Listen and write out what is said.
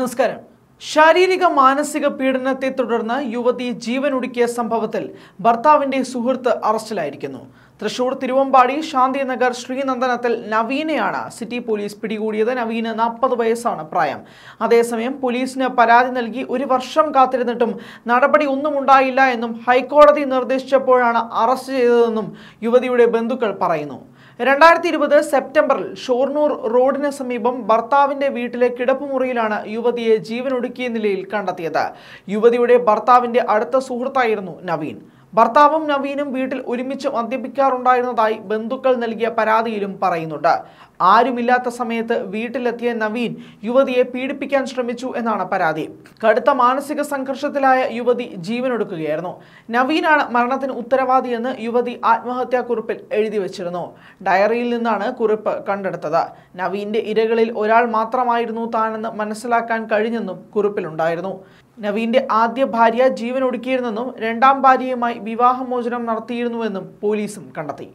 നമസ്കാരം ശാരീരിക മാനസിക പീഡനത്തെ തുടർന്ന് യുവതി ജീവനൊടുക്കിയ സംഭവത്തിൽ ഭർത്താവിന്റെ സുഹൃത്ത് അറസ്റ്റിലായിരിക്കുന്നു തൃശൂർ തിരുവമ്പാടി നഗർ ശ്രീനന്ദനത്തിൽ നവീനയാണ് സിറ്റി പോലീസ് പിടികൂടിയത് നവീന് നാൽപ്പത് വയസ്സാണ് പ്രായം അതേസമയം പോലീസിന് പരാതി നൽകി ഒരു വർഷം കാത്തിരുന്നിട്ടും നടപടി ഒന്നും ഉണ്ടായില്ല എന്നും ഹൈക്കോടതി നിർദ്ദേശിച്ചപ്പോഴാണ് അറസ്റ്റ് ചെയ്തതെന്നും യുവതിയുടെ ബന്ധുക്കൾ പറയുന്നു രണ്ടായിരത്തി ഇരുപത് സെപ്റ്റംബറിൽ ഷോർണൂർ റോഡിന് സമീപം ഭർത്താവിന്റെ വീട്ടിലെ കിടപ്പുമുറിയിലാണ് യുവതിയെ ജീവനൊടുക്കിയ നിലയിൽ കണ്ടെത്തിയത് യുവതിയുടെ ഭർത്താവിന്റെ അടുത്ത സുഹൃത്തായിരുന്നു നവീൻ ഭർത്താവും നവീനും വീട്ടിൽ ഒരുമിച്ച് മദ്യപിക്കാറുണ്ടായിരുന്നതായി ബന്ധുക്കൾ നൽകിയ പരാതിയിലും പറയുന്നുണ്ട് ആരുമില്ലാത്ത സമയത്ത് വീട്ടിലെത്തിയ നവീൻ യുവതിയെ പീഡിപ്പിക്കാൻ ശ്രമിച്ചു എന്നാണ് പരാതി കടുത്ത മാനസിക സംഘർഷത്തിലായ യുവതി ജീവനൊടുക്കുകയായിരുന്നു നവീനാണ് മരണത്തിന് ഉത്തരവാദിയെന്ന് യുവതി ആത്മഹത്യാക്കുറിപ്പിൽ എഴുതി വച്ചിരുന്നു ഡയറിയിൽ നിന്നാണ് കുറിപ്പ് കണ്ടെടുത്തത് നവീന്റെ ഇരകളിൽ ഒരാൾ മാത്രമായിരുന്നു താനെന്ന് മനസ്സിലാക്കാൻ കഴിഞ്ഞെന്നും കുറിപ്പിലുണ്ടായിരുന്നു നവീന്റെ ആദ്യ ഭാര്യ ജീവനൊടുക്കിയിരുന്നെന്നും രണ്ടാം ഭാര്യയുമായി വിവാഹമോചനം നടത്തിയിരുന്നുവെന്നും പോലീസും കണ്ടെത്തി